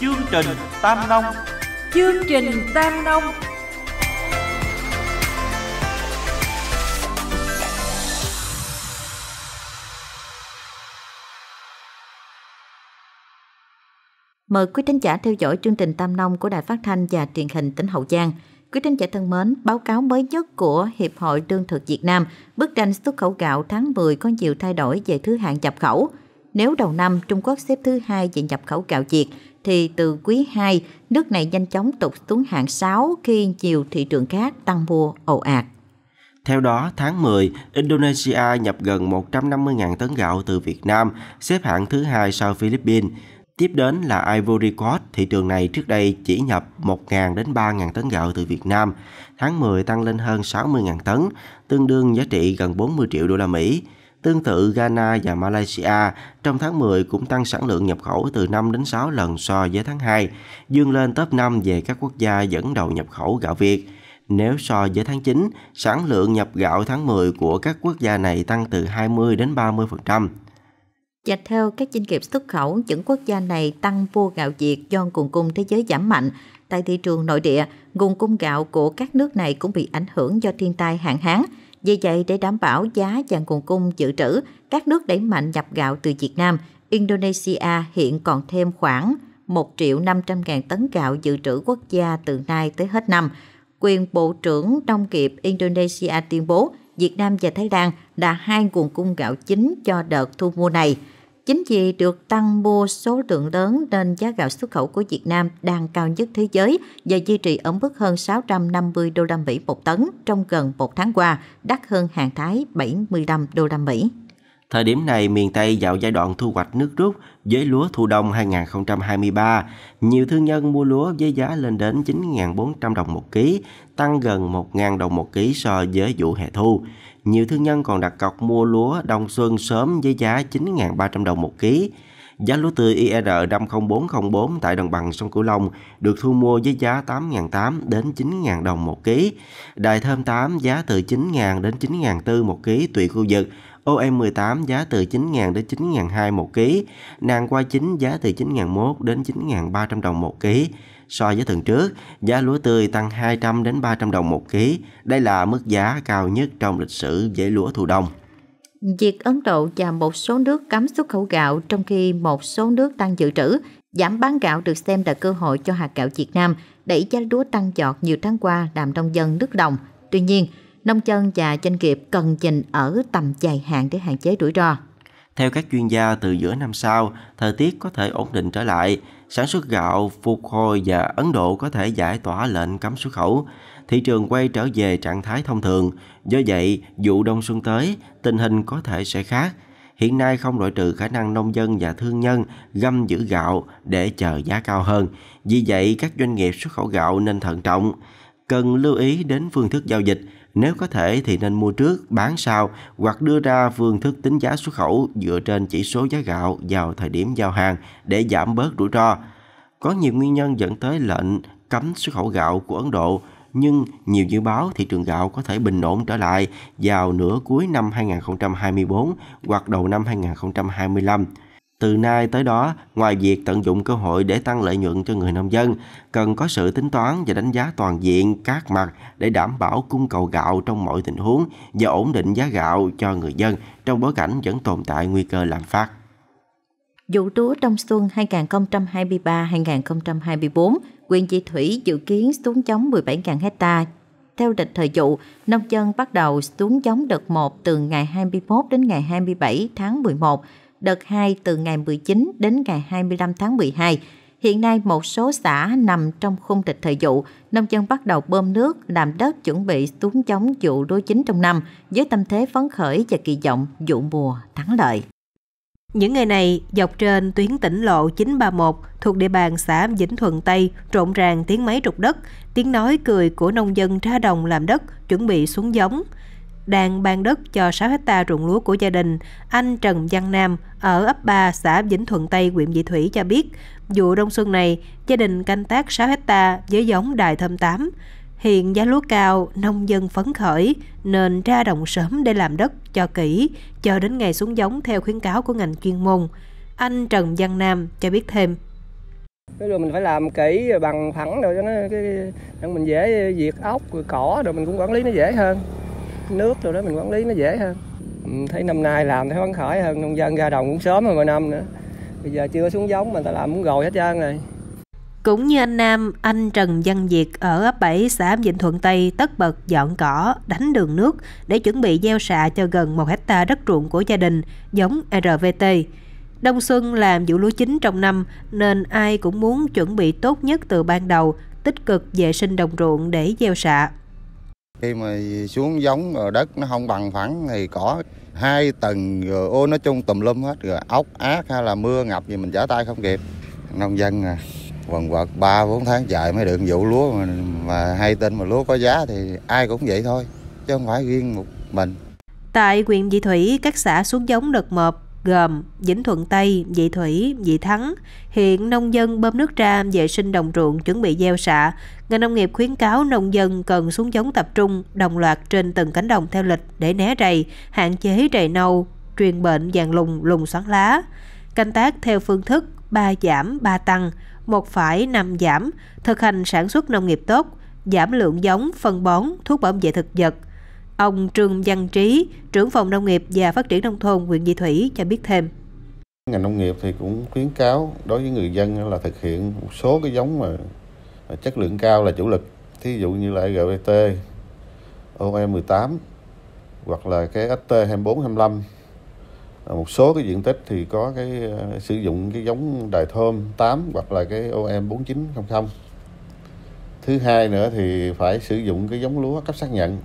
chương trình Tam Nông Chương trình Tam Nông Mời quý khán giả theo dõi chương trình Tam Nông của Đài Phát Thanh và Truyền hình tỉnh Hậu Giang. Quý khán giả thân mến, báo cáo mới nhất của Hiệp hội Lương thực Việt Nam, bức tranh xuất khẩu gạo tháng 10 có nhiều thay đổi về thứ hạng nhập khẩu. Nếu đầu năm Trung Quốc xếp thứ hai về nhập khẩu gạo Việt, thì từ quý 2, nước này nhanh chóng tụt xuống hạng 6 khi nhiều thị trường khác tăng mua ồ ạt. Theo đó, tháng 10, Indonesia nhập gần 150.000 tấn gạo từ Việt Nam, xếp hạng thứ hai sau Philippines. Tiếp đến là Ivory Coast, thị trường này trước đây chỉ nhập 1.000 đến 3.000 tấn gạo từ Việt Nam. Tháng 10 tăng lên hơn 60.000 tấn, tương đương giá trị gần 40 triệu đô la Mỹ. Tương tự Ghana và Malaysia trong tháng 10 cũng tăng sản lượng nhập khẩu từ 5 đến 6 lần so với tháng 2, dương lên top 5 về các quốc gia dẫn đầu nhập khẩu gạo Việt. Nếu so với tháng 9, sản lượng nhập gạo tháng 10 của các quốc gia này tăng từ 20 đến 30%. Và theo các doanh nghiệp xuất khẩu, những quốc gia này tăng vô gạo Việt do nguồn cung thế giới giảm mạnh. Tại thị trường nội địa, nguồn cung gạo của các nước này cũng bị ảnh hưởng do thiên tai hạn hán. Vì vậy, để đảm bảo giá vàng nguồn cung dự trữ, các nước đẩy mạnh nhập gạo từ Việt Nam, Indonesia hiện còn thêm khoảng 1 triệu 500 ngàn tấn gạo dự trữ quốc gia từ nay tới hết năm. Quyền Bộ trưởng Nông nghiệp Indonesia tuyên bố Việt Nam và Thái Lan là hai nguồn cung gạo chính cho đợt thu mua này – Chính vì được tăng mua số lượng lớn nên giá gạo xuất khẩu của Việt Nam đang cao nhất thế giới và duy trì ở mức hơn 650 đô la Mỹ một tấn trong gần một tháng qua, đắt hơn hàng Thái 75 đô la Mỹ. Thời điểm này, miền Tây vào giai đoạn thu hoạch nước rút với lúa thu đông 2023. Nhiều thương nhân mua lúa với giá lên đến 9.400 đồng một ký, tăng gần 1.000 đồng một ký so với vụ hè thu. Nhiều thương nhân còn đặt cọc mua lúa đông xuân sớm với giá 9.300 đồng một ký. Giá lúa tươi IR 50404 tại đồng bằng sông Cửu Long được thu mua với giá 8.800 đến 9.000 đồng một ký. Đài thơm 8 giá từ 9.000 đến 9.400 một ký tùy khu vực. OM18 giá từ 9.000 đến 9.200 một ký, nàng qua chín giá từ 9.001 đến 9.300 đồng một ký. So với tuần trước, giá lúa tươi tăng 200 đến 300 đồng một ký. Đây là mức giá cao nhất trong lịch sử dễ lúa thu đông. Việc Ấn Độ và một số nước cấm xuất khẩu gạo trong khi một số nước tăng dự trữ, giảm bán gạo được xem là cơ hội cho hạt gạo Việt Nam đẩy giá lúa tăng giọt nhiều tháng qua làm nông dân nước đồng. Tuy nhiên, nông dân và doanh nghiệp cần nhìn ở tầm dài hạn để hạn chế rủi ro. Theo các chuyên gia, từ giữa năm sau, thời tiết có thể ổn định trở lại, sản xuất gạo phục hồi và Ấn Độ có thể giải tỏa lệnh cấm xuất khẩu. Thị trường quay trở về trạng thái thông thường, do vậy vụ đông xuân tới, tình hình có thể sẽ khác. Hiện nay không loại trừ khả năng nông dân và thương nhân găm giữ gạo để chờ giá cao hơn. Vì vậy, các doanh nghiệp xuất khẩu gạo nên thận trọng. Cần lưu ý đến phương thức giao dịch – nếu có thể thì nên mua trước, bán sau hoặc đưa ra phương thức tính giá xuất khẩu dựa trên chỉ số giá gạo vào thời điểm giao hàng để giảm bớt rủi ro. Có nhiều nguyên nhân dẫn tới lệnh cấm xuất khẩu gạo của Ấn Độ, nhưng nhiều dự báo thị trường gạo có thể bình ổn trở lại vào nửa cuối năm 2024 hoặc đầu năm 2025. Từ nay tới đó, ngoài việc tận dụng cơ hội để tăng lợi nhuận cho người nông dân, cần có sự tính toán và đánh giá toàn diện các mặt để đảm bảo cung cầu gạo trong mọi tình huống và ổn định giá gạo cho người dân trong bối cảnh vẫn tồn tại nguy cơ lạm phát. Vụ lúa trong xuân 2023-2024, quyền Chị Thủy dự kiến xuống giống 17.000 hecta. Theo lịch thời vụ, nông dân bắt đầu xuống giống đợt 1 từ ngày 21 đến ngày 27 tháng 11 đợt 2 từ ngày 19 đến ngày 25 tháng 12. Hiện nay một số xã nằm trong khung lịch thời vụ, nông dân bắt đầu bơm nước, làm đất chuẩn bị xuống chống vụ lúa chính trong năm với tâm thế phấn khởi và kỳ vọng vụ mùa thắng lợi. Những ngày này, dọc trên tuyến tỉnh lộ 931 thuộc địa bàn xã Vĩnh Thuận Tây trộn ràng tiếng máy trục đất, tiếng nói cười của nông dân ra đồng làm đất, chuẩn bị xuống giống đang ban đất cho 6 hecta ruộng lúa của gia đình, anh Trần Văn Nam ở ấp 3 xã Vĩnh Thuận Tây, huyện Vị Thủy cho biết, vụ đông xuân này, gia đình canh tác 6 hecta với giống đài thơm 8. Hiện giá lúa cao, nông dân phấn khởi nên ra đồng sớm để làm đất cho kỹ, chờ đến ngày xuống giống theo khuyến cáo của ngành chuyên môn. Anh Trần Văn Nam cho biết thêm. Cái rồi mình phải làm kỹ bằng phẳng rồi cho nó cái mình dễ diệt ốc, cỏ rồi mình cũng quản lý nó dễ hơn nước rồi đó mình quản lý nó dễ hơn ừ, thấy năm nay làm thấy phấn khởi hơn nông dân ra đồng cũng sớm hơn mọi năm nữa bây giờ chưa xuống giống mà ta làm muốn gồi hết trơn rồi cũng như anh Nam, anh Trần Văn Việt ở ấp 7 xã Vĩnh Thuận Tây tất bật dọn cỏ, đánh đường nước để chuẩn bị gieo xạ cho gần 1 hecta đất ruộng của gia đình, giống RVT. Đông xuân làm vụ lúa chính trong năm nên ai cũng muốn chuẩn bị tốt nhất từ ban đầu, tích cực vệ sinh đồng ruộng để gieo xạ. Khi mà xuống giống ở đất nó không bằng phẳng thì có hai tầng rồi ô nói chung tùm lum hết rồi ốc ác hay là mưa ngập gì mình trả tay không kịp. Nông dân à, quần quật 3 4 tháng dài mới được vụ lúa mà, mà hay tin mà lúa có giá thì ai cũng vậy thôi chứ không phải riêng một mình. Tại huyện Vị Thủy, các xã xuống giống đợt một gồm Vĩnh Thuận Tây, dị Thủy, dị Thắng. Hiện nông dân bơm nước ra vệ sinh đồng ruộng chuẩn bị gieo xạ. Ngành nông nghiệp khuyến cáo nông dân cần xuống giống tập trung đồng loạt trên từng cánh đồng theo lịch để né rầy, hạn chế rầy nâu, truyền bệnh vàng lùng, lùng xoắn lá. Canh tác theo phương thức ba giảm, ba tăng, một phải năm giảm, thực hành sản xuất nông nghiệp tốt, giảm lượng giống, phân bón, thuốc bảo vệ thực vật – Ông Trương Văn Trí, trưởng phòng nông nghiệp và phát triển nông thôn huyện Dị Thủy cho biết thêm. Ngành nông nghiệp thì cũng khuyến cáo đối với người dân là thực hiện một số cái giống mà chất lượng cao là chủ lực. Thí dụ như là GBT, OE18 hoặc là cái ST2425. Ờ, một số cái diện tích thì có cái ờ, sử dụng cái giống đài thơm 8 hoặc là cái OM4900. E Thứ hai nữa thì phải sử dụng cái giống lúa cấp xác nhận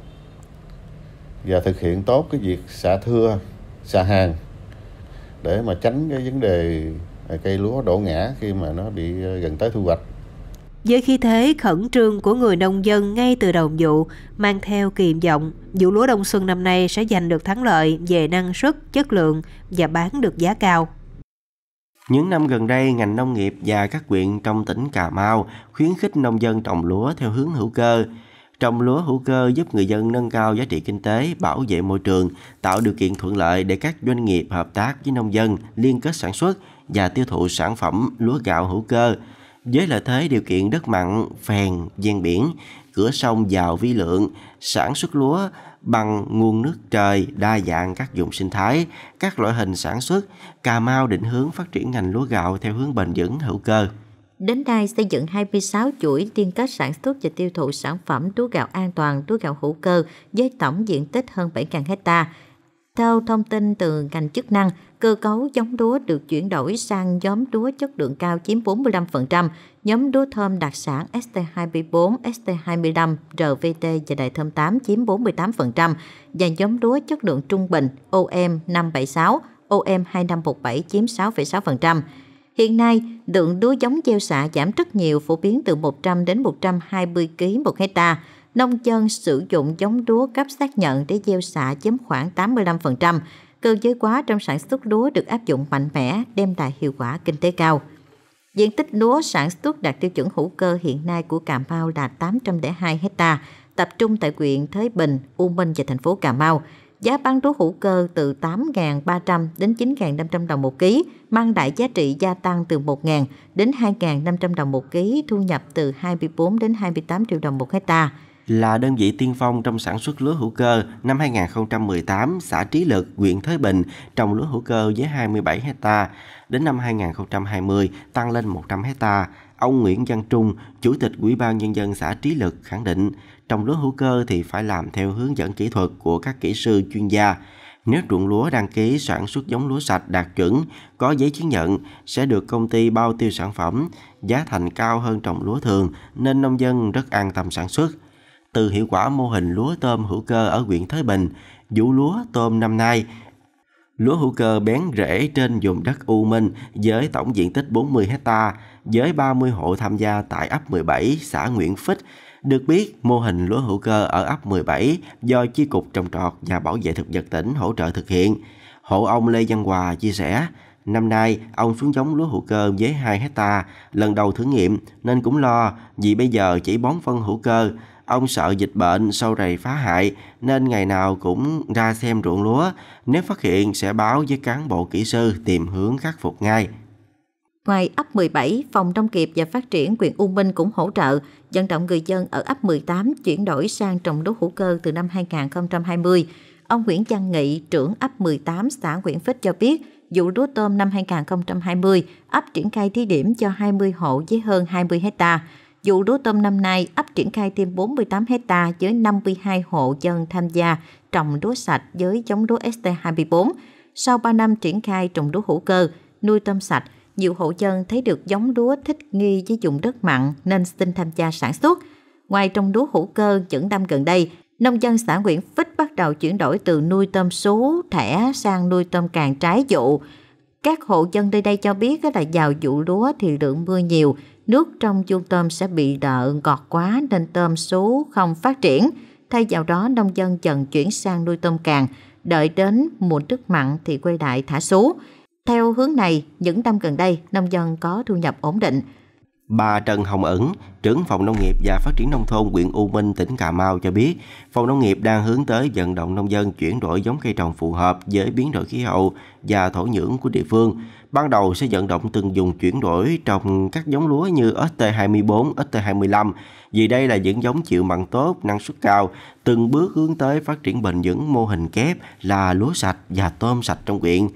và thực hiện tốt cái việc xả thưa xả hàng để mà tránh cái vấn đề à, cây lúa đổ ngã khi mà nó bị à, gần tới thu hoạch với khí thế khẩn trương của người nông dân ngay từ đầu vụ, mang theo kỳ vọng vụ lúa đông xuân năm nay sẽ giành được thắng lợi về năng suất, chất lượng và bán được giá cao. Những năm gần đây, ngành nông nghiệp và các huyện trong tỉnh Cà Mau khuyến khích nông dân trồng lúa theo hướng hữu cơ. Trồng lúa hữu cơ giúp người dân nâng cao giá trị kinh tế, bảo vệ môi trường, tạo điều kiện thuận lợi để các doanh nghiệp hợp tác với nông dân liên kết sản xuất và tiêu thụ sản phẩm lúa gạo hữu cơ. Với lợi thế điều kiện đất mặn, phèn, gian biển, cửa sông giàu vi lượng, sản xuất lúa bằng nguồn nước trời đa dạng các dụng sinh thái, các loại hình sản xuất, Cà Mau định hướng phát triển ngành lúa gạo theo hướng bền vững hữu cơ. Đến nay xây dựng 26 chuỗi liên kết sản xuất và tiêu thụ sản phẩm túi gạo an toàn, túi gạo hữu cơ với tổng diện tích hơn 7.000 hectare. Theo thông tin từ ngành chức năng, cơ cấu giống lúa được chuyển đổi sang nhóm lúa chất lượng cao chiếm 45%, nhóm lúa thơm đặc sản ST24, ST25, RVT và đại thơm 8 chiếm 48% và nhóm lúa chất lượng trung bình OM576, OM2517 chiếm 6,6%. Hiện nay, lượng lúa giống gieo xạ giảm rất nhiều, phổ biến từ 100 đến 120 kg một hecta. Nông dân sử dụng giống lúa cấp xác nhận để gieo xạ chiếm khoảng 85%. Cơ giới hóa trong sản xuất lúa được áp dụng mạnh mẽ, đem lại hiệu quả kinh tế cao. Diện tích lúa sản xuất đạt tiêu chuẩn hữu cơ hiện nay của Cà Mau là 802 hecta, tập trung tại huyện Thới Bình, U Minh và thành phố Cà Mau. Giá bán lúa hữu cơ từ 8.300 đến 9.500 đồng một ký, mang lại giá trị gia tăng từ 1.000 đến 2.500 đồng một ký, thu nhập từ 24 đến 28 triệu đồng một hectare là đơn vị tiên phong trong sản xuất lúa hữu cơ năm 2018, xã Trí Lực, huyện Thới Bình trồng lúa hữu cơ với 27 hecta, đến năm 2020 tăng lên 100 hectare. Ông Nguyễn Văn Trung, Chủ tịch Ủy ban Nhân dân xã Trí Lực khẳng định, trồng lúa hữu cơ thì phải làm theo hướng dẫn kỹ thuật của các kỹ sư chuyên gia. Nếu ruộng lúa đăng ký sản xuất giống lúa sạch đạt chuẩn, có giấy chứng nhận, sẽ được công ty bao tiêu sản phẩm, giá thành cao hơn trồng lúa thường nên nông dân rất an tâm sản xuất. Từ hiệu quả mô hình lúa tôm hữu cơ ở huyện Thới Bình, vụ lúa tôm năm nay, lúa hữu cơ bén rễ trên vùng đất U Minh với tổng diện tích 40 hectare với 30 hộ tham gia tại ấp 17, xã Nguyễn Phích. Được biết, mô hình lúa hữu cơ ở ấp 17 do Chi cục Trồng trọt và Bảo vệ thực vật tỉnh hỗ trợ thực hiện. Hộ ông Lê Văn Hòa chia sẻ, Năm nay, ông xuống giống lúa hữu cơ với 2 hecta lần đầu thử nghiệm nên cũng lo vì bây giờ chỉ bón phân hữu cơ. Ông sợ dịch bệnh sâu rầy phá hại nên ngày nào cũng ra xem ruộng lúa. Nếu phát hiện sẽ báo với cán bộ kỹ sư tìm hướng khắc phục ngay. Ngoài ấp 17, Phòng Nông nghiệp và Phát triển huyện U Minh cũng hỗ trợ vận động người dân ở ấp 18 chuyển đổi sang trồng lúa hữu cơ từ năm 2020. Ông Nguyễn Văn Nghị, trưởng ấp 18 xã Nguyễn Phích cho biết, vụ lúa tôm năm 2020, ấp triển khai thí điểm cho 20 hộ với hơn 20 hecta. Vụ lúa tôm năm nay, ấp triển khai thêm 48 hecta với 52 hộ dân tham gia trồng lúa sạch với giống lúa ST24. Sau 3 năm triển khai trồng lúa hữu cơ, nuôi tôm sạch, nhiều hộ dân thấy được giống lúa thích nghi với dùng đất mặn nên xin tham gia sản xuất. Ngoài trồng lúa hữu cơ những năm gần đây, nông dân xã Nguyễn Phích bắt đầu chuyển đổi từ nuôi tôm sú thẻ sang nuôi tôm càng trái vụ Các hộ dân nơi đây cho biết là vào vụ lúa thì lượng mưa nhiều, nước trong chuông tôm sẽ bị đợn ngọt quá nên tôm sú không phát triển. Thay vào đó, nông dân dần chuyển sang nuôi tôm càng, đợi đến mùa nước mặn thì quay lại thả sú. Theo hướng này, những năm gần đây, nông dân có thu nhập ổn định. Bà Trần Hồng Ẩn, trưởng phòng nông nghiệp và phát triển nông thôn huyện U Minh, tỉnh Cà Mau cho biết, phòng nông nghiệp đang hướng tới vận động nông dân chuyển đổi giống cây trồng phù hợp với biến đổi khí hậu và thổ nhưỡng của địa phương. Ban đầu sẽ vận động từng dùng chuyển đổi trồng các giống lúa như ST24, ST25, vì đây là những giống chịu mặn tốt, năng suất cao, từng bước hướng tới phát triển bền vững mô hình kép là lúa sạch và tôm sạch trong huyện.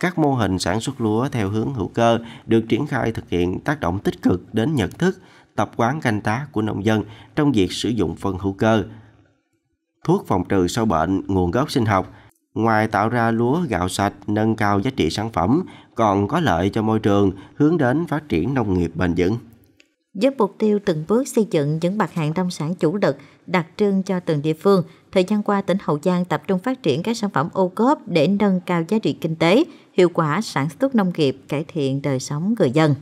Các mô hình sản xuất lúa theo hướng hữu cơ được triển khai thực hiện tác động tích cực đến nhận thức, tập quán canh tác của nông dân trong việc sử dụng phân hữu cơ. Thuốc phòng trừ sâu bệnh, nguồn gốc sinh học, ngoài tạo ra lúa gạo sạch nâng cao giá trị sản phẩm còn có lợi cho môi trường hướng đến phát triển nông nghiệp bền vững Với mục tiêu từng bước xây dựng những mặt hàng nông sản chủ lực đặc trưng cho từng địa phương, thời gian qua tỉnh Hậu Giang tập trung phát triển các sản phẩm ô cốp để nâng cao giá trị kinh tế, hiệu quả sản xuất nông nghiệp, cải thiện đời sống người dân.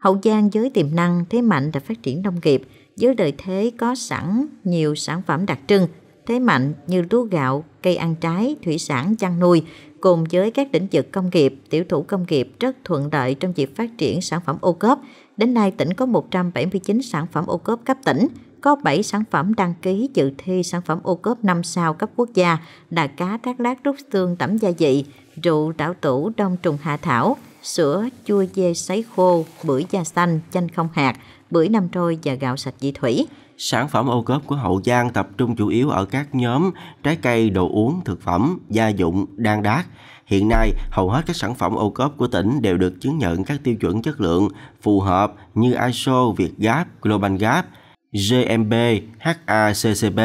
Hậu Giang với tiềm năng, thế mạnh đã phát triển nông nghiệp, với lợi thế có sẵn nhiều sản phẩm đặc trưng, thế mạnh như lúa gạo, cây ăn trái, thủy sản, chăn nuôi, cùng với các lĩnh vực công nghiệp, tiểu thủ công nghiệp rất thuận lợi trong việc phát triển sản phẩm ô cốp. Đến nay, tỉnh có 179 sản phẩm ô cốp cấp tỉnh, có 7 sản phẩm đăng ký dự thi sản phẩm ô cốp 5 sao cấp quốc gia là cá thác lát rút xương tẩm gia vị, rượu đảo tủ đông trùng hạ thảo, sữa chua dê sấy khô, bưởi da xanh, chanh không hạt, bưởi năm trôi và gạo sạch dị thủy. Sản phẩm ô cốp của Hậu Giang tập trung chủ yếu ở các nhóm trái cây, đồ uống, thực phẩm, gia dụng, đan đát. Hiện nay, hầu hết các sản phẩm ô cốp của tỉnh đều được chứng nhận các tiêu chuẩn chất lượng phù hợp như ISO, Việt Gap, Global Gap, GMB, HACCP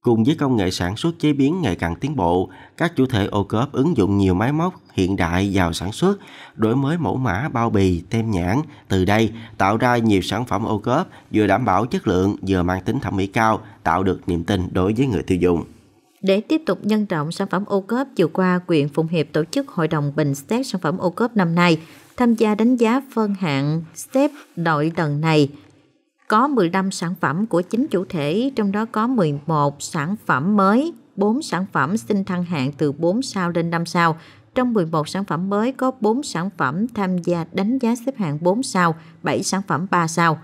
cùng với công nghệ sản xuất chế biến ngày càng tiến bộ, các chủ thể ô cớp ứng dụng nhiều máy móc hiện đại vào sản xuất, đổi mới mẫu mã bao bì, tem nhãn, từ đây tạo ra nhiều sản phẩm ô cớp vừa đảm bảo chất lượng vừa mang tính thẩm mỹ cao, tạo được niềm tin đối với người tiêu dùng. Để tiếp tục nhân rộng sản phẩm ô cớp, chiều qua, quyện Phụng Hiệp tổ chức Hội đồng Bình xét sản phẩm ô cớp năm nay, tham gia đánh giá phân hạng Step đội lần này có 15 sản phẩm của chính chủ thể, trong đó có 11 sản phẩm mới, 4 sản phẩm xin thăng hạng từ 4 sao lên 5 sao. Trong 11 sản phẩm mới có 4 sản phẩm tham gia đánh giá xếp hạng 4 sao, 7 sản phẩm 3 sao.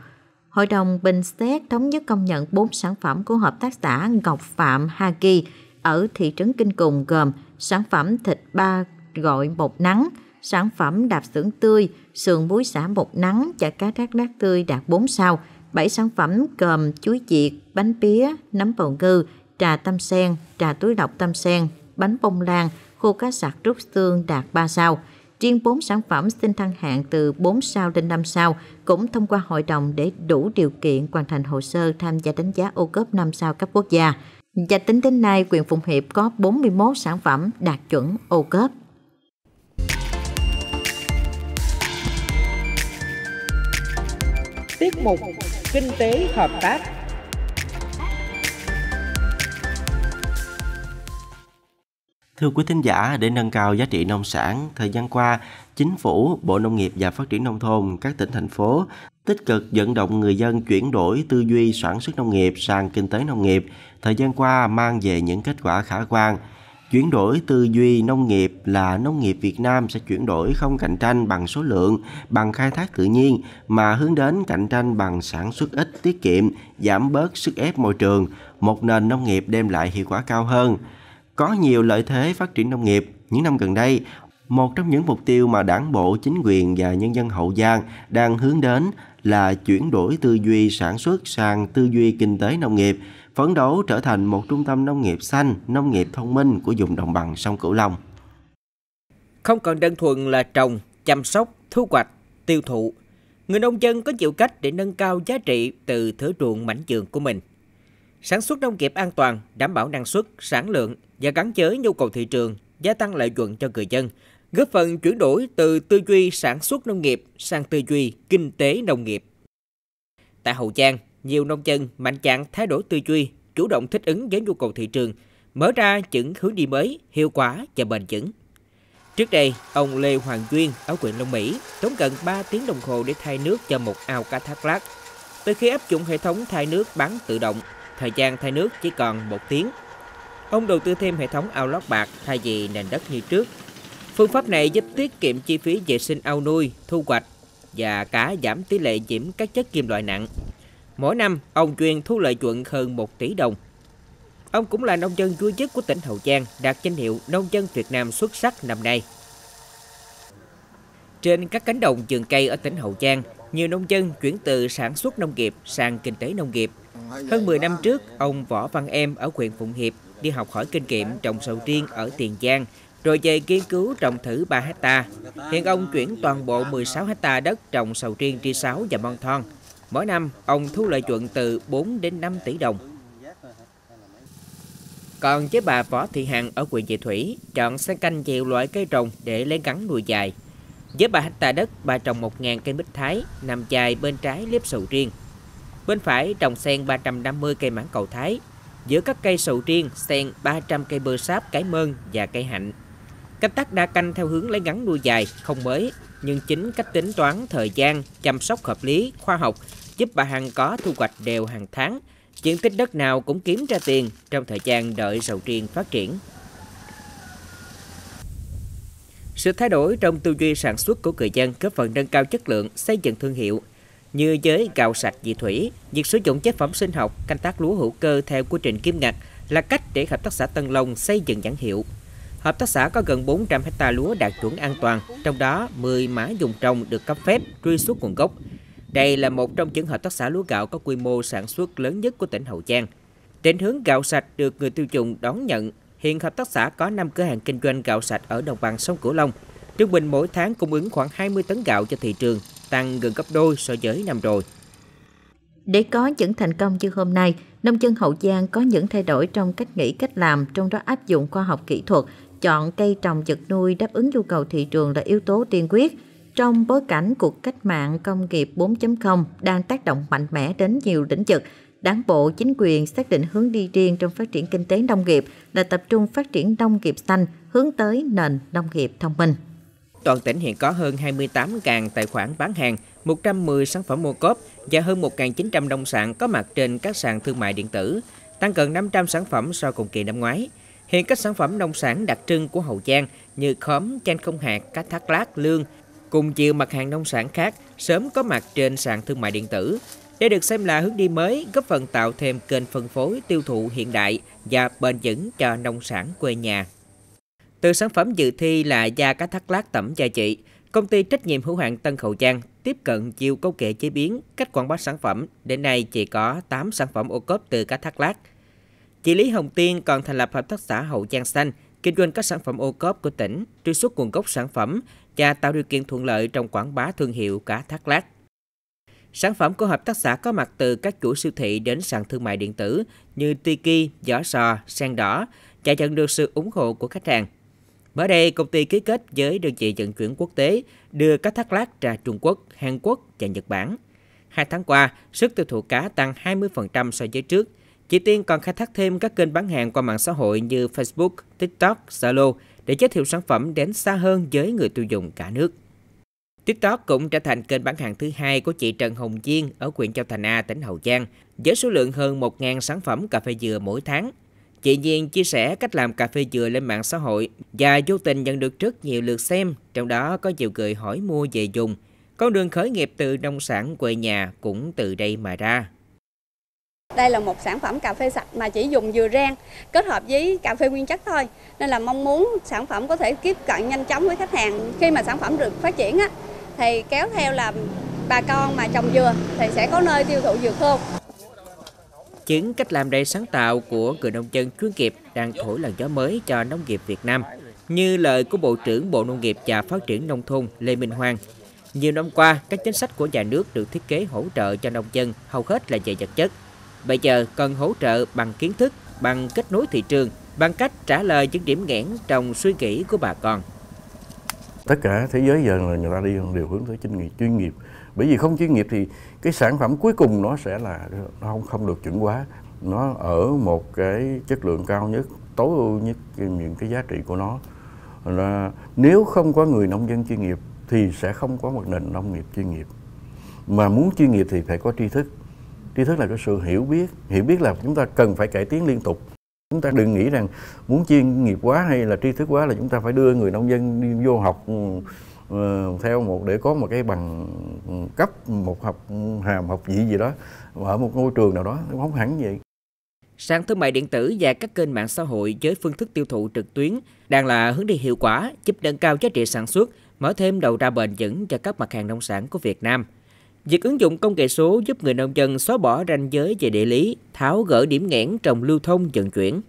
Hội đồng bình xét thống nhất công nhận 4 sản phẩm của hợp tác xã Ngọc Phạm Hagi ở thị trấn Kinh Cùng gồm sản phẩm thịt ba gội bột nắng, sản phẩm đạp xưởng tươi, sườn muối xả bột nắng, chả cá thác lát tươi đạt 4 sao – 7 sản phẩm gồm chuối diệt, bánh pía, nấm bầu ngư, trà tam sen, trà túi lọc tam sen, bánh bông lan, khô cá sặc rút xương đạt 3 sao. Riêng 4 sản phẩm xin thăng hạng từ 4 sao đến 5 sao cũng thông qua hội đồng để đủ điều kiện hoàn thành hồ sơ tham gia đánh giá ô cốp 5 sao cấp quốc gia. Và tính đến nay, quyền Phụng Hiệp có 41 sản phẩm đạt chuẩn ô cốp. Tiết mục kinh tế hợp tác Thưa quý thính giả, để nâng cao giá trị nông sản, thời gian qua, Chính phủ, Bộ Nông nghiệp và Phát triển Nông thôn, các tỉnh, thành phố tích cực vận động người dân chuyển đổi tư duy sản xuất nông nghiệp sang kinh tế nông nghiệp. Thời gian qua mang về những kết quả khả quan. Chuyển đổi tư duy nông nghiệp là nông nghiệp Việt Nam sẽ chuyển đổi không cạnh tranh bằng số lượng, bằng khai thác tự nhiên mà hướng đến cạnh tranh bằng sản xuất ít tiết kiệm, giảm bớt sức ép môi trường, một nền nông nghiệp đem lại hiệu quả cao hơn. Có nhiều lợi thế phát triển nông nghiệp, những năm gần đây, một trong những mục tiêu mà đảng bộ, chính quyền và nhân dân Hậu Giang đang hướng đến là chuyển đổi tư duy sản xuất sang tư duy kinh tế nông nghiệp, phấn đấu trở thành một trung tâm nông nghiệp xanh, nông nghiệp thông minh của vùng đồng bằng sông Cửu Long. Không còn đơn thuần là trồng, chăm sóc, thu hoạch, tiêu thụ, người nông dân có nhiều cách để nâng cao giá trị từ thửa ruộng mảnh vườn của mình. Sản xuất nông nghiệp an toàn, đảm bảo năng suất, sản lượng và gắn với nhu cầu thị trường, gia tăng lợi nhuận cho người dân, góp phần chuyển đổi từ tư duy sản xuất nông nghiệp sang tư duy kinh tế nông nghiệp. Tại Hậu Giang, nhiều nông dân mạnh dạn thay đổi tư duy, chủ động thích ứng với nhu cầu thị trường, mở ra những hướng đi mới, hiệu quả và bền vững. Trước đây, ông Lê Hoàng Duyên ở huyện Long Mỹ tốn gần 3 tiếng đồng hồ để thay nước cho một ao cá thác lát. Từ khi áp dụng hệ thống thay nước bán tự động, thời gian thay nước chỉ còn 1 tiếng. Ông đầu tư thêm hệ thống ao lót bạc thay vì nền đất như trước. Phương pháp này giúp tiết kiệm chi phí vệ sinh ao nuôi, thu hoạch và cá giảm tỷ lệ nhiễm các chất kim loại nặng. Mỗi năm, ông Chuyên thu lợi nhuận hơn 1 tỷ đồng. Ông cũng là nông dân duy nhất của tỉnh Hậu Giang đạt danh hiệu nông dân Việt Nam xuất sắc năm nay. Trên các cánh đồng vườn cây ở tỉnh Hậu Giang, nhiều nông dân chuyển từ sản xuất nông nghiệp sang kinh tế nông nghiệp. Hơn 10 năm trước, ông Võ Văn Em ở huyện Phụng Hiệp đi học hỏi kinh nghiệm trồng sầu riêng ở Tiền Giang, rồi về nghiên cứu trồng thử 3 hecta. Hiện ông chuyển toàn bộ 16 hecta đất trồng sầu riêng tri sáu và mon thon Mỗi năm, ông thu lợi nhuận từ 4 đến 5 tỷ đồng. Còn với bà Võ Thị Hằng ở huyện Vị Thủy, chọn sang canh nhiều loại cây trồng để lấy gắn nuôi dài. Với bà hecta đất, bà trồng 1.000 cây bích thái, nằm dài bên trái liếp sầu riêng. Bên phải trồng sen 350 cây mãng cầu thái. Giữa các cây sầu riêng, sen 300 cây bơ sáp, cái mơn và cây hạnh. Cách tác đa canh theo hướng lấy ngắn nuôi dài, không mới, nhưng chính cách tính toán thời gian, chăm sóc hợp lý, khoa học giúp bà Hằng có thu hoạch đều hàng tháng, diện tích đất nào cũng kiếm ra tiền trong thời gian đợi sầu riêng phát triển. Sự thay đổi trong tư duy sản xuất của người dân góp phần nâng cao chất lượng, xây dựng thương hiệu. Như với gạo sạch dị thủy, việc sử dụng chế phẩm sinh học, canh tác lúa hữu cơ theo quy trình kim ngạch là cách để Hợp tác xã Tân Long xây dựng nhãn hiệu. Hợp tác xã có gần 400 hecta lúa đạt chuẩn an toàn, trong đó 10 mã dùng trồng được cấp phép truy xuất nguồn gốc, đây là một trong những hợp tác xã lúa gạo có quy mô sản xuất lớn nhất của tỉnh Hậu Giang. Định hướng gạo sạch được người tiêu dùng đón nhận. Hiện hợp tác xã có 5 cửa hàng kinh doanh gạo sạch ở đồng bằng sông Cửu Long. Trung bình mỗi tháng cung ứng khoảng 20 tấn gạo cho thị trường, tăng gần gấp đôi so với năm rồi. Để có những thành công như hôm nay, nông dân Hậu Giang có những thay đổi trong cách nghĩ, cách làm, trong đó áp dụng khoa học kỹ thuật, chọn cây trồng vật nuôi đáp ứng nhu cầu thị trường là yếu tố tiên quyết trong bối cảnh cuộc cách mạng công nghiệp 4.0 đang tác động mạnh mẽ đến nhiều lĩnh vực, Đảng bộ, chính quyền xác định hướng đi riêng trong phát triển kinh tế nông nghiệp là tập trung phát triển nông nghiệp xanh hướng tới nền nông nghiệp thông minh. Toàn tỉnh hiện có hơn 28.000 tài khoản bán hàng, 110 sản phẩm mua cốp và hơn 1.900 nông sản có mặt trên các sàn thương mại điện tử, tăng gần 500 sản phẩm so cùng kỳ năm ngoái. Hiện các sản phẩm nông sản đặc trưng của Hậu Giang như khóm, chanh không hạt, cá thác lát, lương cùng nhiều mặt hàng nông sản khác sớm có mặt trên sàn thương mại điện tử. Đây được xem là hướng đi mới góp phần tạo thêm kênh phân phối tiêu thụ hiện đại và bền vững cho nông sản quê nhà. Từ sản phẩm dự thi là da cá thác lát tẩm gia trị, công ty trách nhiệm hữu hạn Tân Khẩu Giang tiếp cận chiêu công nghệ chế biến, cách quảng bá sản phẩm. Đến nay chỉ có 8 sản phẩm ô cốp từ cá thác lát. Chị Lý Hồng Tiên còn thành lập hợp tác xã Hậu Giang Xanh, kinh doanh các sản phẩm ô cốp của tỉnh, truy xuất nguồn gốc sản phẩm, và tạo điều kiện thuận lợi trong quảng bá thương hiệu cá thác lát. Sản phẩm của hợp tác xã có mặt từ các chuỗi siêu thị đến sàn thương mại điện tử như Tiki, Giỏ Sò, Sen Đỏ và nhận được sự ủng hộ của khách hàng. Mới đây, công ty ký kết với đơn vị vận chuyển quốc tế đưa cá thác lát ra Trung Quốc, Hàn Quốc và Nhật Bản. Hai tháng qua, sức tiêu thụ cá tăng 20% so với trước. Chị Tiên còn khai thác thêm các kênh bán hàng qua mạng xã hội như Facebook, TikTok, Zalo để giới thiệu sản phẩm đến xa hơn với người tiêu dùng cả nước. TikTok cũng trở thành kênh bán hàng thứ hai của chị Trần Hồng Diên ở huyện Châu Thành A, tỉnh Hậu Giang, với số lượng hơn 1.000 sản phẩm cà phê dừa mỗi tháng. Chị Diên chia sẻ cách làm cà phê dừa lên mạng xã hội và vô tình nhận được rất nhiều lượt xem, trong đó có nhiều người hỏi mua về dùng. Con đường khởi nghiệp từ nông sản quê nhà cũng từ đây mà ra. Đây là một sản phẩm cà phê sạch mà chỉ dùng dừa rang kết hợp với cà phê nguyên chất thôi. Nên là mong muốn sản phẩm có thể tiếp cận nhanh chóng với khách hàng. Khi mà sản phẩm được phát triển á, thì kéo theo là bà con mà trồng dừa thì sẽ có nơi tiêu thụ dừa khô. Chính cách làm đầy sáng tạo của người nông dân chuyên nghiệp đang thổi làn gió mới cho nông nghiệp Việt Nam. Như lời của Bộ trưởng Bộ Nông nghiệp và Phát triển Nông thôn Lê Minh Hoàng, nhiều năm qua, các chính sách của nhà nước được thiết kế hỗ trợ cho nông dân hầu hết là về vật chất, Bây giờ cần hỗ trợ bằng kiến thức, bằng kết nối thị trường, bằng cách trả lời những điểm nghẽn trong suy nghĩ của bà con. Tất cả thế giới giờ là người ta đi đều hướng tới chuyên nghiệp, chuyên nghiệp. Bởi vì không chuyên nghiệp thì cái sản phẩm cuối cùng nó sẽ là nó không không được chuẩn hóa, nó ở một cái chất lượng cao nhất, tối ưu nhất những cái giá trị của nó. Là nếu không có người nông dân chuyên nghiệp thì sẽ không có một nền nông nghiệp chuyên nghiệp. Mà muốn chuyên nghiệp thì phải có tri thức, tri thức là cái sự hiểu biết hiểu biết là chúng ta cần phải cải tiến liên tục chúng ta đừng nghĩ rằng muốn chuyên nghiệp quá hay là tri thức quá là chúng ta phải đưa người nông dân đi vô học uh, theo một để có một cái bằng ừ, cấp một học ừ, hàm học vị gì, gì đó ở một ngôi trường nào đó không hẳn vậy Sàn thương mại điện tử và các kênh mạng xã hội với phương thức tiêu thụ trực tuyến đang là hướng đi hiệu quả giúp nâng cao giá trị sản xuất, mở thêm đầu ra bền vững cho các mặt hàng nông sản của Việt Nam. Việc ứng dụng công nghệ số giúp người nông dân xóa bỏ ranh giới về địa lý, tháo gỡ điểm nghẽn trong lưu thông vận chuyển.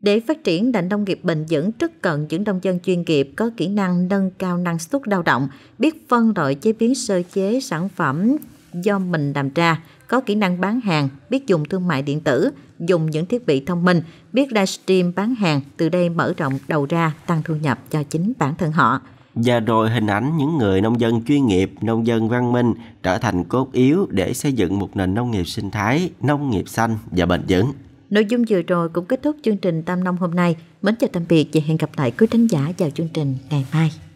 Để phát triển ngành nông nghiệp bền vững rất cần những nông dân chuyên nghiệp có kỹ năng nâng cao năng suất lao động, biết phân loại chế biến sơ chế sản phẩm do mình làm ra, có kỹ năng bán hàng, biết dùng thương mại điện tử, dùng những thiết bị thông minh, biết livestream bán hàng, từ đây mở rộng đầu ra, tăng thu nhập cho chính bản thân họ và rồi hình ảnh những người nông dân chuyên nghiệp, nông dân văn minh trở thành cốt yếu để xây dựng một nền nông nghiệp sinh thái, nông nghiệp xanh và bền vững. Nội dung vừa rồi cũng kết thúc chương trình Tam Nông hôm nay. Mến chào tạm biệt và hẹn gặp lại quý khán giả vào chương trình ngày mai.